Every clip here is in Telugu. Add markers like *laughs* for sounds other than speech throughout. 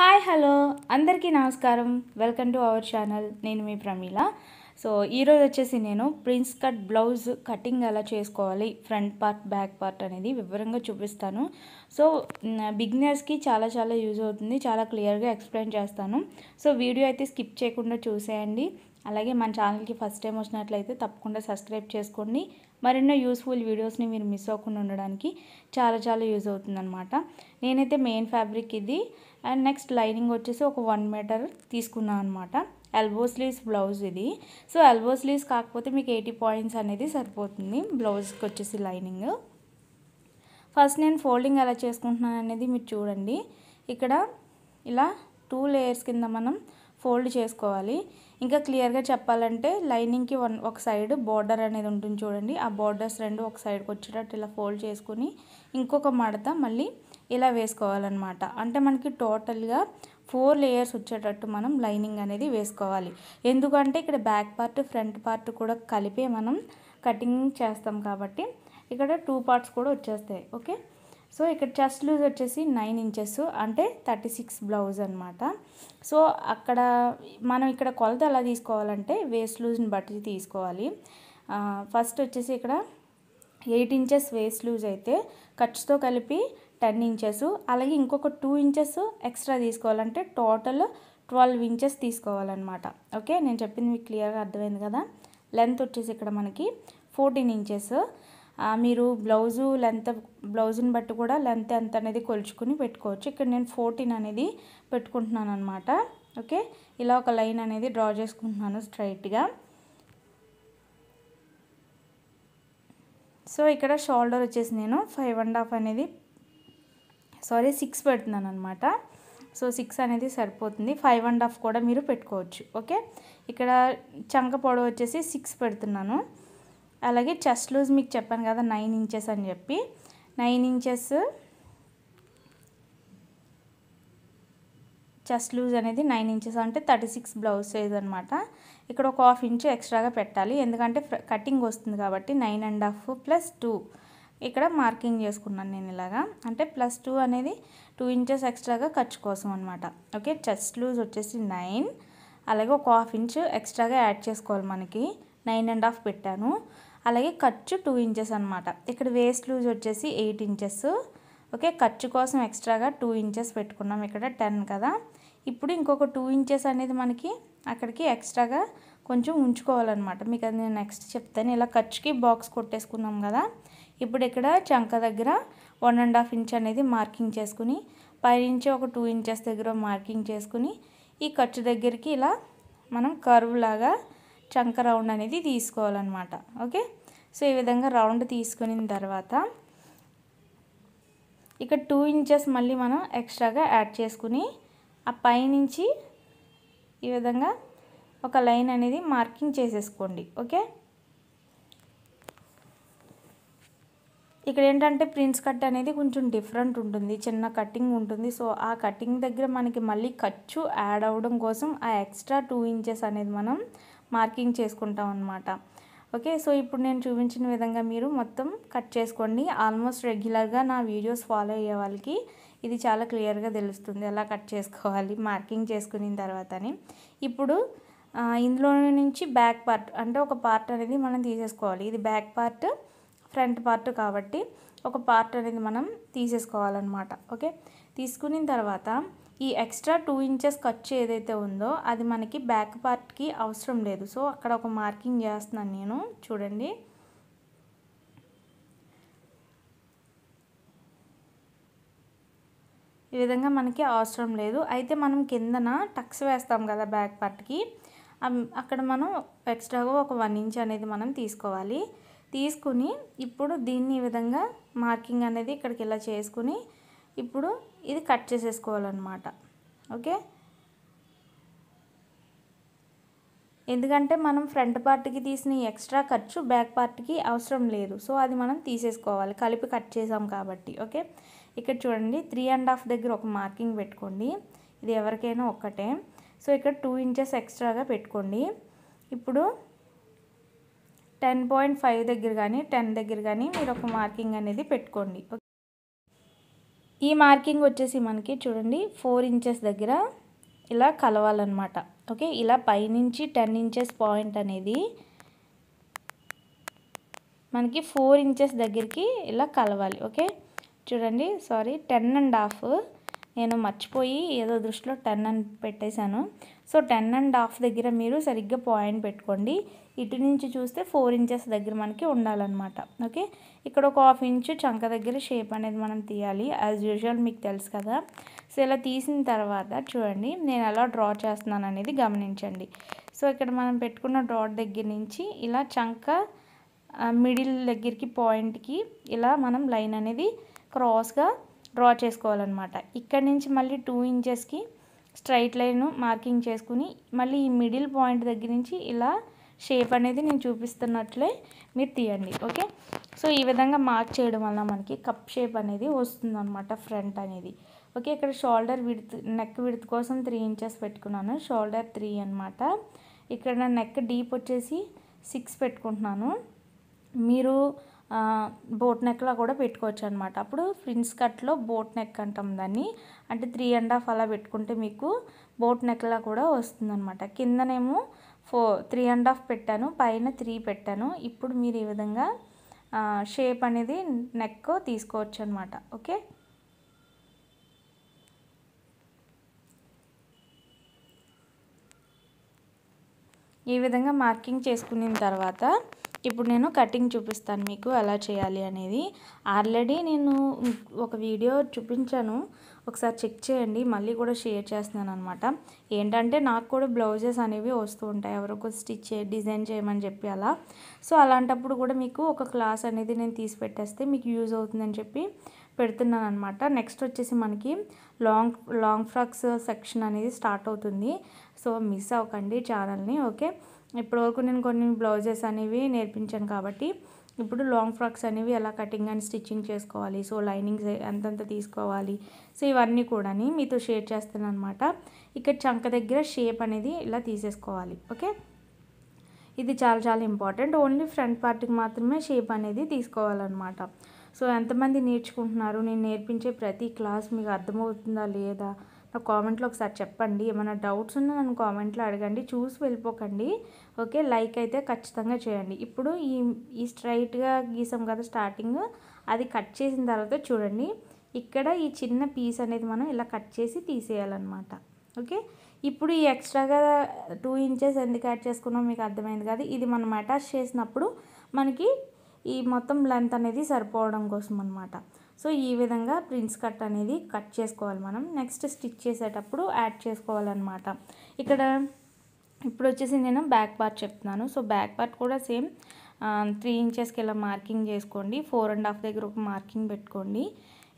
హాయ్ హలో అందరికీ నమస్కారం వెల్కమ్ టు అవర్ ఛానల్ నేను మీ ప్రమీల సో ఈరోజు వచ్చేసి నేను ప్రిన్స్ కట్ బ్లౌజ్ కటింగ్ ఎలా చేసుకోవాలి ఫ్రంట్ పార్ట్ బ్యాక్ పార్ట్ అనేది వివరంగా చూపిస్తాను సో బిగినర్స్కి చాలా చాలా యూజ్ అవుతుంది చాలా క్లియర్గా ఎక్స్ప్లెయిన్ చేస్తాను సో వీడియో అయితే స్కిప్ చేయకుండా చూసేయండి అలాగే మన ఛానల్కి ఫస్ట్ టైం వచ్చినట్లయితే తప్పకుండా సబ్స్క్రైబ్ చేసుకోండి మరెన్నో యూస్ఫుల్ వీడియోస్ని మీరు మిస్ అవ్వకుండా ఉండడానికి చాలా చాలా యూజ్ అవుతుందన్నమాట నేనైతే మెయిన్ ఫ్యాబ్రిక్ ఇది అండ్ నెక్స్ట్ లైనింగ్ వచ్చేసి ఒక వన్ మీటర్ తీసుకున్నాను అనమాట ఎల్బో స్లీవ్స్ బ్లౌజ్ ఇది సో ఎల్బో స్లీవ్స్ కాకపోతే మీకు ఎయిటీ పాయింట్స్ అనేది సరిపోతుంది బ్లౌజ్కి వచ్చేసి లైనింగ్ ఫస్ట్ నేను ఫోల్డింగ్ ఎలా చేసుకుంటున్నాను అనేది మీరు చూడండి ఇక్కడ ఇలా టూ లేయర్స్ కింద మనం ఫోల్డ్ చేసుకోవాలి ఇంకా క్లియర్గా చెప్పాలంటే లైనింగ్కి వన్ ఒక సైడ్ బార్డర్ అనేది ఉంటుంది చూడండి ఆ బార్డర్స్ రెండు ఒక సైడ్కి వచ్చేటట్టు ఇలా ఫోల్డ్ చేసుకుని ఇంకొక మడత మళ్ళీ ఇలా వేసుకోవాలన్నమాట అంటే మనకి టోటల్గా ఫోర్ లేయర్స్ వచ్చేటట్టు మనం లైనింగ్ అనేది వేసుకోవాలి ఎందుకంటే ఇక్కడ బ్యాక్ పార్ట్ ఫ్రంట్ పార్ట్ కూడా కలిపే మనం కటింగ్ చేస్తాం కాబట్టి ఇక్కడ టూ పార్ట్స్ కూడా వచ్చేస్తాయి ఓకే సో ఇక్కడ చెస్ట్ లూజ్ వచ్చేసి నైన్ ఇంచెస్ అంటే థర్టీ సిక్స్ బ్లౌజ్ అనమాట సో అక్కడ మనం ఇక్కడ కొలత ఎలా తీసుకోవాలంటే వేస్ట్ లూజ్ని బట్టి తీసుకోవాలి ఫస్ట్ వచ్చేసి ఇక్కడ ఎయిట్ ఇంచెస్ వేస్ట్ లూజ్ అయితే ఖర్చుతో కలిపి టెన్ ఇంచెస్ అలాగే ఇంకొక టూ ఇంచెస్ ఎక్స్ట్రా తీసుకోవాలంటే టోటల్ ట్వెల్వ్ ఇంచెస్ తీసుకోవాలన్నమాట ఓకే నేను చెప్పింది మీకు క్లియర్గా అర్థమైంది కదా లెంత్ వచ్చేసి ఇక్కడ మనకి ఫోర్టీన్ ఇంచెస్ మీరు బ్లౌజు లెంత్ బ్లౌజ్ని బట్టి కూడా లెంత్ ఎంత అనేది కొలుచుకుని పెట్టుకోవచ్చు ఇక్కడ నేను ఫోర్టీన్ అనేది పెట్టుకుంటున్నాను అనమాట ఓకే ఇలా ఒక లైన్ అనేది డ్రా చేసుకుంటున్నాను స్ట్రైట్గా సో ఇక్కడ షోల్డర్ వచ్చేసి నేను ఫైవ్ అండ్ హాఫ్ అనేది సారీ సిక్స్ పెడుతున్నాను అనమాట సో సిక్స్ అనేది సరిపోతుంది ఫైవ్ అండ్ హాఫ్ కూడా మీరు పెట్టుకోవచ్చు ఓకే ఇక్కడ చంక పొడవు వచ్చేసి సిక్స్ పెడుతున్నాను అలాగే చెస్ట్ లూజ్ మీకు చెప్పాను కదా నైన్ ఇంచెస్ అని చెప్పి నైన్ ఇంచెస్ చెస్ట్ లూజ్ అనేది నైన్ ఇంచెస్ అంటే థర్టీ సిక్స్ బ్లౌజ్ సైజ్ అనమాట ఇక్కడ ఒక హాఫ్ ఇంచు ఎక్స్ట్రాగా పెట్టాలి ఎందుకంటే కటింగ్ వస్తుంది కాబట్టి nine and half plus two ఇక్కడ మార్కింగ్ చేసుకున్నాను నేను ఇలాగా అంటే ప్లస్ టూ అనేది టూ ఇంచెస్ ఎక్స్ట్రాగా ఖర్చు కోసం అనమాట ఓకే చెస్ట్ లూజ్ వచ్చేసి నైన్ అలాగే ఒక హాఫ్ ఇంచు ఎక్స్ట్రాగా యాడ్ చేసుకోవాలి మనకి నైన్ అండ్ హాఫ్ పెట్టాను అలాగే ఖర్చు టూ ఇంచెస్ అనమాట ఇక్కడ వేస్ట్ లూజ్ వచ్చేసి ఎయిట్ ఇంచెస్ ఓకే ఖర్చు కోసం ఎక్స్ట్రాగా టూ ఇంచెస్ పెట్టుకున్నాం ఇక్కడ టెన్ కదా ఇప్పుడు ఇంకొక టూ ఇంచెస్ అనేది మనకి అక్కడికి ఎక్స్ట్రాగా కొంచెం ఉంచుకోవాలన్నమాట మీకు అది నేను నెక్స్ట్ చెప్తాను ఇలా ఖర్చుకి బాక్స్ కొట్టేసుకున్నాం కదా ఇప్పుడు ఇక్కడ చంక దగ్గర వన్ అండ్ హాఫ్ ఇంచ్ అనేది మార్కింగ్ చేసుకుని పైనుంచి ఒక టూ ఇంచెస్ దగ్గర మార్కింగ్ చేసుకుని ఈ ఖర్చు దగ్గరికి ఇలా మనం కరువు లాగా చంక రౌండ్ అనేది తీసుకోవాలన్నమాట ఓకే సో ఈ విధంగా రౌండ్ తీసుకుని తర్వాత ఇక్కడ టూ ఇంచెస్ మళ్ళీ మనం ఎక్స్ట్రాగా యాడ్ చేసుకుని ఆ పైనుంచి ఈ విధంగా ఒక లైన్ అనేది మార్కింగ్ చేసేసుకోండి ఓకే ఇక్కడ ఏంటంటే ప్రిన్స్ కట్ అనేది కొంచెం డిఫరెంట్ ఉంటుంది చిన్న కటింగ్ ఉంటుంది సో ఆ కటింగ్ దగ్గర మనకి మళ్ళీ ఖర్చు యాడ్ అవ్వడం కోసం ఆ ఎక్స్ట్రా టూ ఇంచెస్ అనేది మనం మార్కింగ్ చేసుకుంటాం అనమాట ఓకే సో ఇప్పుడు నేను చూపించిన విధంగా మీరు మొత్తం కట్ చేసుకోండి ఆల్మోస్ట్ రెగ్యులర్గా నా వీడియోస్ ఫాలో అయ్యే వాళ్ళకి ఇది చాలా క్లియర్గా తెలుస్తుంది ఎలా కట్ చేసుకోవాలి మార్కింగ్ చేసుకున్న తర్వాతని ఇప్పుడు ఇందులో నుంచి బ్యాక్ పార్ట్ అంటే ఒక పార్ట్ అనేది మనం తీసేసుకోవాలి ఇది బ్యాక్ పార్ట్ ఫ్రంట్ పార్ట్ కాబట్టి ఒక పార్ట్ అనేది మనం తీసేసుకోవాలన్నమాట ఓకే తీసుకున్న తర్వాత ఈ ఎక్స్ట్రా టూ ఇంచెస్ ఖర్చు ఏదైతే ఉందో అది మనకి బ్యాక్ పార్ట్కి అవసరం లేదు సో అక్కడ ఒక మార్కింగ్ చేస్తున్నాను నేను చూడండి ఈ విధంగా మనకి అవసరం లేదు అయితే మనం కిందన టక్స్ వేస్తాం కదా బ్యాక్ పార్ట్కి అక్కడ మనం ఎక్స్ట్రాగా ఒక వన్ ఇంచ్ అనేది మనం తీసుకోవాలి తీసుకుని ఇప్పుడు దీన్ని ఈ విధంగా మార్కింగ్ అనేది ఇక్కడికి ఇలా చేసుకుని ఇప్పుడు ఇది కట్ చేసేసుకోవాలన్నమాట ఓకే ఎందుకంటే మనం ఫ్రంట్ పార్ట్కి తీసిన ఎక్స్ట్రా ఖర్చు బ్యాక్ పార్ట్కి అవసరం లేదు సో అది మనం తీసేసుకోవాలి కలిపి కట్ చేసాం కాబట్టి ఓకే ఇక్కడ చూడండి త్రీ అండ్ హాఫ్ దగ్గర ఒక మార్కింగ్ పెట్టుకోండి ఇది ఎవరికైనా ఒక్కటే సో ఇక్కడ టూ ఇంచెస్ ఎక్స్ట్రాగా పెట్టుకోండి ఇప్పుడు టెన్ పాయింట్ ఫైవ్ దగ్గర కానీ టెన్ దగ్గర కానీ మీరు ఒక మార్కింగ్ అనేది పెట్టుకోండి ఈ మార్కింగ్ వచ్చేసి మనకి చూడండి ఫోర్ ఇంచెస్ దగ్గర ఇలా కలవాలన్నమాట ఓకే ఇలా పైనుంచి టెన్ ఇంచెస్ పాయింట్ అనేది మనకి ఫోర్ ఇంచెస్ దగ్గరికి ఇలా కలవాలి ఓకే చూడండి సారీ టెన్ అండ్ హాఫ్ నేను మర్చిపోయి ఏదో దృష్టిలో టెన్ అని పెట్టేశాను సో టెన్ అండ్ హాఫ్ దగ్గర మీరు సరిగ్గా పాయింట్ పెట్టుకోండి ఇటు నుంచి చూస్తే ఫోర్ ఇంచెస్ దగ్గర మనకి ఉండాలన్నమాట ఓకే ఇక్కడ ఒక హాఫ్ ఇంచు చంక దగ్గర షేప్ అనేది మనం తీయాలి యాజ్ యూజువల్ మీకు తెలుసు కదా సో ఇలా తీసిన తర్వాత చూడండి నేను ఎలా డ్రా చేస్తున్నాను అనేది గమనించండి సో ఇక్కడ మనం పెట్టుకున్న డాట్ దగ్గర నుంచి ఇలా చంక మిడిల్ దగ్గరికి పాయింట్కి ఇలా మనం లైన్ అనేది క్రాస్గా డ్రా చేసుకోవాలన్నమాట ఇక్కడ నుంచి మళ్ళీ టూ ఇంచెస్కి స్ట్రైట్ లైన్ మార్కింగ్ చేసుకుని మళ్ళీ ఈ మిడిల్ పాయింట్ దగ్గర నుంచి ఇలా షేప్ అనేది నేను చూపిస్తున్నట్లే మీరు తీయండి ఓకే సో ఈ విధంగా మార్క్ చేయడం వల్ల మనకి కప్ షేప్ అనేది వస్తుందన్నమాట ఫ్రంట్ అనేది ఓకే ఇక్కడ షోల్డర్ విడత్ నెక్ విడత్ కోసం త్రీ ఇంచెస్ పెట్టుకున్నాను షోల్డర్ త్రీ అనమాట ఇక్కడ నెక్ డీప్ వచ్చేసి సిక్స్ పెట్టుకుంటున్నాను మీరు బోట్ నెక్లా కూడా పెట్టుకోవచ్చు అనమాట అప్పుడు ఫ్రిన్స్ కట్లో బోట్ నెక్ అంటాం దాన్ని అంటే త్రీ అండ్ హాఫ్ అలా పెట్టుకుంటే మీకు బోట్ నెక్లా కూడా అనమాట కిందనేమో ఫో త్రీ అండ్ హాఫ్ పెట్టాను పైన త్రీ పెట్టాను ఇప్పుడు మీరు ఈ విధంగా షేప్ అనేది నెక్ తీసుకోవచ్చు అనమాట ఓకే ఈ విధంగా మార్కింగ్ చేసుకున్న తర్వాత ఇప్పుడు నేను కటింగ్ చూపిస్తాను మీకు ఎలా చేయాలి అనేది ఆల్రెడీ నేను ఒక వీడియో చూపించాను ఒకసారి చెక్ చేయండి మళ్ళీ కూడా షేర్ చేస్తున్నాను అనమాట ఏంటంటే నాకు కూడా బ్లౌజెస్ అనేవి వస్తూ ఉంటాయి ఎవరొక స్టిచ్ డిజైన్ చేయమని చెప్పి అలా సో అలాంటప్పుడు కూడా మీకు ఒక క్లాస్ అనేది నేను తీసి పెట్టేస్తే మీకు యూజ్ అవుతుందని చెప్పి పెడుతున్నాను అనమాట నెక్స్ట్ వచ్చేసి మనకి లాంగ్ లాంగ్ ఫ్రాక్స్ సెక్షన్ అనేది స్టార్ట్ అవుతుంది సో మిస్ అవ్వకండి ఛానల్ని ఓకే ఇప్పటి వరకు నేను కొన్ని బ్లౌజెస్ అనేవి నేర్పించాను కాబట్టి ఇప్పుడు లాంగ్ ఫ్రాక్స్ అనేవి ఎలా కటింగ్ అండ్ స్టిచ్చింగ్ చేసుకోవాలి సో లైనింగ్స్ ఎంతంత తీసుకోవాలి సో ఇవన్నీ కూడాని మీతో షేర్ చేస్తాను అనమాట ఇక్కడ చంక దగ్గర షేప్ అనేది ఇలా తీసేసుకోవాలి ఓకే ఇది చాలా చాలా ఇంపార్టెంట్ ఓన్లీ ఫ్రంట్ పార్ట్కి మాత్రమే షేప్ అనేది తీసుకోవాలన్నమాట సో ఎంతమంది నేర్చుకుంటున్నారు నేను నేర్పించే ప్రతి క్లాస్ మీకు అర్థమవుతుందా లేదా నాకు కామెంట్లో ఒకసారి చెప్పండి ఏమైనా డౌట్స్ ఉన్నా నన్ను కామెంట్లో అడగండి చూసి వెళ్ళిపోకండి ఓకే లైక్ అయితే ఖచ్చితంగా చేయండి ఇప్పుడు ఈ ఈ స్ట్రైట్గా గీసాం కదా స్టార్టింగ్ అది కట్ చేసిన తర్వాత చూడండి ఇక్కడ ఈ చిన్న పీస్ అనేది మనం ఇలా కట్ చేసి తీసేయాలన్నమాట ఓకే ఇప్పుడు ఈ ఎక్స్ట్రాగా టూ ఇంచెస్ ఎందుకు యాడ్ చేసుకున్నాం మీకు అర్థమైంది కాదు ఇది మనం అటాచ్ చేసినప్పుడు మనకి ఈ మొత్తం లెంత్ అనేది సరిపోవడం కోసం అనమాట సో ఈ విధంగా ప్రిన్స్ కట్ అనేది కట్ చేసుకోవాలి మనం నెక్స్ట్ స్టిచ్ చేసేటప్పుడు యాడ్ చేసుకోవాలన్నమాట ఇక్కడ ఇప్పుడు వచ్చేసి నేను బ్యాక్ పార్ట్ చెప్తున్నాను సో బ్యాక్ పార్ట్ కూడా సేమ్ త్రీ ఇంచెస్కి ఇలా మార్కింగ్ చేసుకోండి ఫోర్ అండ్ హాఫ్ దగ్గర ఒక మార్కింగ్ పెట్టుకోండి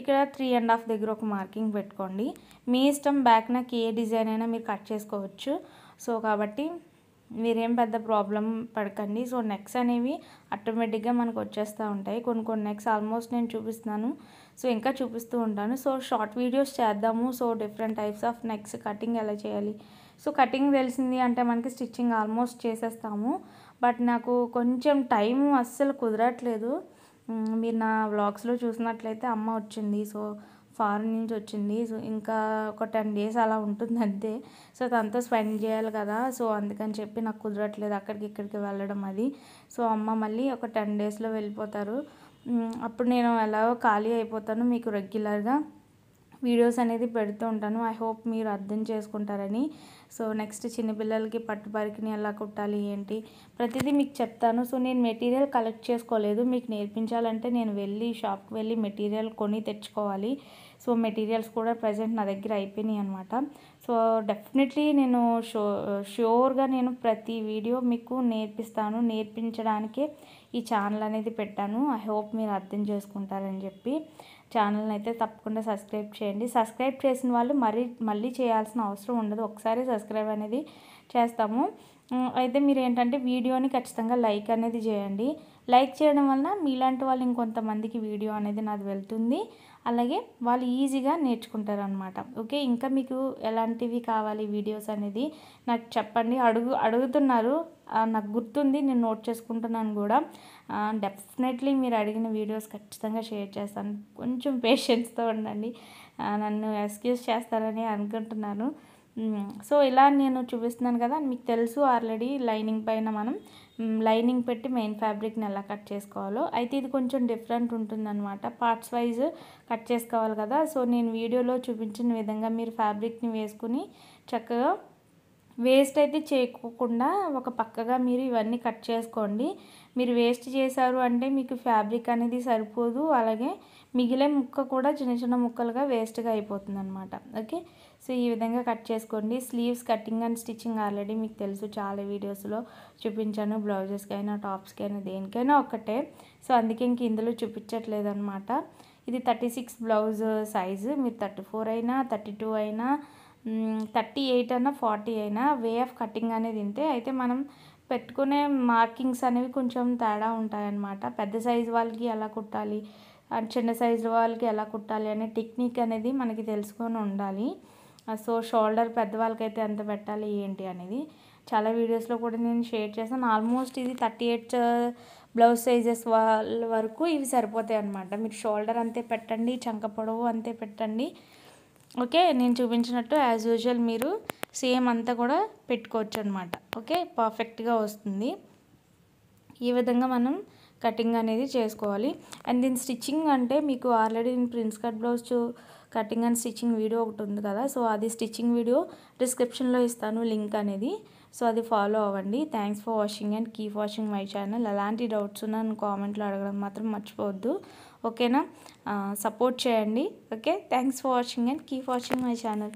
ఇక్కడ త్రీ అండ్ హాఫ్ దగ్గర ఒక మార్కింగ్ పెట్టుకోండి మీ ఇష్టం బ్యాక్ నాకు ఏ డిజైన్ అయినా మీరు కట్ చేసుకోవచ్చు సో కాబట్టి మీరేం పెద్ద ప్రాబ్లం పడకండి సో నెక్స్ అనేవి ఆటోమేటిక్గా మనకు వచ్చేస్తూ ఉంటాయి కొన్ని కొన్ని నెక్స్ ఆల్మోస్ట్ నేను చూపిస్తున్నాను సో ఇంకా చూపిస్తూ ఉంటాను సో షార్ట్ వీడియోస్ చేద్దాము so different types of necks cutting ఎలా చేయాలి సో కటింగ్ తెలిసింది అంటే మనకి స్టిచ్చింగ్ ఆల్మోస్ట్ చేసేస్తాము బట్ నాకు కొంచెం టైం అస్సలు కుదరట్లేదు మీరు నా వ్లాగ్స్లో చూసినట్లయితే అమ్మ వచ్చింది సో ఫారెన్ నుంచి వచ్చింది సో ఇంకా ఒక టెన్ డేస్ అలా ఉంటుంది అంతే సో తనతో స్పెండ్ చేయాలి కదా సో అందుకని చెప్పి నాకు కుదరట్లేదు అక్కడికి ఇక్కడికి వెళ్ళడం అది సో అమ్మ మళ్ళీ ఒక టెన్ డేస్లో వెళ్ళిపోతారు అప్పుడు నేను ఎలాగో ఖాళీ అయిపోతాను మీకు రెగ్యులర్గా వీడియోస్ అనేది పెడుతూ ఉంటాను ఐ హోప్ మీరు అర్థం చేసుకుంటారని సో నెక్స్ట్ చిన్నపిల్లలకి పట్టుపరికిని ఎలా కుట్టాలి ఏంటి ప్రతిదీ మీకు చెప్తాను సో నేను మెటీరియల్ కలెక్ట్ చేసుకోలేదు మీకు నేర్పించాలంటే నేను వెళ్ళి షాప్కి వెళ్ళి మెటీరియల్ కొని తెచ్చుకోవాలి సో మెటీరియల్స్ కూడా ప్రజెంట్ నా దగ్గర అయిపోయినాయి అనమాట సో డెఫినెట్లీ నేను షో ష్యూర్గా నేను ప్రతి వీడియో మీకు నేర్పిస్తాను నేర్పించడానికే ఈ ఛానల్ అనేది పెట్టాను ఐ హోప్ మీరు అర్థం చేసుకుంటారని చెప్పి ఛానల్ని అయితే తప్పకుండా సబ్స్క్రైబ్ చేయండి సబ్స్క్రైబ్ చేసిన వాళ్ళు మరీ మళ్ళీ చేయాల్సిన అవసరం ఉండదు ఒకసారి సబ్స్క్రైబ్ అనేది చేస్తాము అయితే మీరు ఏంటంటే వీడియోని ఖచ్చితంగా లైక్ అనేది చేయండి లైక్ చేయడం వలన మీలాంటి వాళ్ళు ఇంకొంతమందికి వీడియో అనేది నాది వెళ్తుంది అలాగే వాళ్ళు ఈజీగా నేర్చుకుంటారు అనమాట ఓకే ఇంకా మీకు ఎలాంటివి కావాలి వీడియోస్ అనేది నాకు చెప్పండి అడుగు అడుగుతున్నారు నాకు గుర్తుంది నేను నోట్ చేసుకుంటున్నాను కూడా డెఫినెట్లీ మీరు అడిగిన వీడియోస్ ఖచ్చితంగా షేర్ చేస్తాను కొంచెం పేషెన్స్తో *laughs* ఉండండి నన్ను ఎక్స్క్యూజ్ చేస్తారని అనుకుంటున్నాను సో ఇలా నేను చూపిస్తున్నాను కదా మీకు తెలుసు ఆల్రెడీ లైనింగ్ పైన మనం లైనింగ్ పెట్టి మెయిన్ ఫ్యాబ్రిక్ని ఎలా కట్ చేసుకోవాలో అయితే ఇది కొంచెం డిఫరెంట్ ఉంటుందన్నమాట పార్ట్స్ వైజ్ కట్ చేసుకోవాలి కదా సో నేను వీడియోలో చూపించిన విధంగా మీరు ఫ్యాబ్రిక్ని వేసుకుని చక్కగా వేస్ట్ అయితే చేయకుండా ఒక పక్కగా మీరు ఇవన్నీ కట్ చేసుకోండి మీరు వేస్ట్ చేశారు అంటే మీకు ఫ్యాబ్రిక్ అనేది సరిపోదు అలాగే మిగిలే ముక్క కూడా చిన్న చిన్న ముక్కలుగా వేస్ట్గా అయిపోతుంది అనమాట ఓకే సో ఈ విధంగా కట్ చేసుకోండి sleeves cutting and stitching already మీకు తెలుసు చాలా వీడియోస్లో చూపించాను బ్లౌజెస్కైనా టాప్స్కైనా దేనికైనా ఒక్కటే సో అందుకే ఇంక ఇందులో చూపించట్లేదు అనమాట ఇది థర్టీ సిక్స్ బ్లౌజ్ సైజు మీరు థర్టీ ఫోర్ అయినా థర్టీ టూ అయినా థర్టీ ఎయిట్ అయినా ఫార్టీ అయినా వే ఆఫ్ కటింగ్ అనేది ఉంటే అయితే మనం పెట్టుకునే మార్కింగ్స్ అనేవి కొంచెం తేడా ఉంటాయన్నమాట పెద్ద సైజు వాళ్ళకి ఎలా కుట్టాలి అండ్ చిన్న సైజు వాళ్ళకి ఎలా కుట్టాలి అనే టెక్నిక్ అనేది మనకి తెలుసుకొని ఉండాలి సో షోల్డర్ పెద్దవాళ్ళకైతే ఎంత పెట్టాలి ఏంటి అనేది చాలా వీడియోస్లో కూడా నేను షేర్ చేశాను ఆల్మోస్ట్ ఇది థర్టీ ఎయిట్ బ్లౌజ్ సైజెస్ వాళ్ళ వరకు ఇవి సరిపోతాయి అనమాట మీరు షోల్డర్ అంతే పెట్టండి చంక పొడవు అంతే పెట్టండి ఓకే నేను చూపించినట్టు యాజ్ యూజువల్ మీరు సేమ్ అంతా కూడా పెట్టుకోవచ్చు అనమాట ఓకే పర్ఫెక్ట్గా వస్తుంది ఈ విధంగా మనం కటింగ్ అనేది చేసుకోవాలి అండ్ దీని స్టిచ్చింగ్ అంటే మీకు ఆల్రెడీ నేను prince cut blouse cutting and stitching video ఒకటి ఉంది కదా సో అది స్టిచ్చింగ్ వీడియో డిస్క్రిప్షన్లో ఇస్తాను లింక్ అనేది సో అది ఫాలో అవ్వండి thanks for watching and keep watching my channel అలాంటి డౌట్స్ ఉన్నాను కామెంట్లో అడగడం మాత్రం మర్చిపోవద్దు ఓకేనా సపోర్ట్ చేయండి okay thanks for watching and keep watching my channel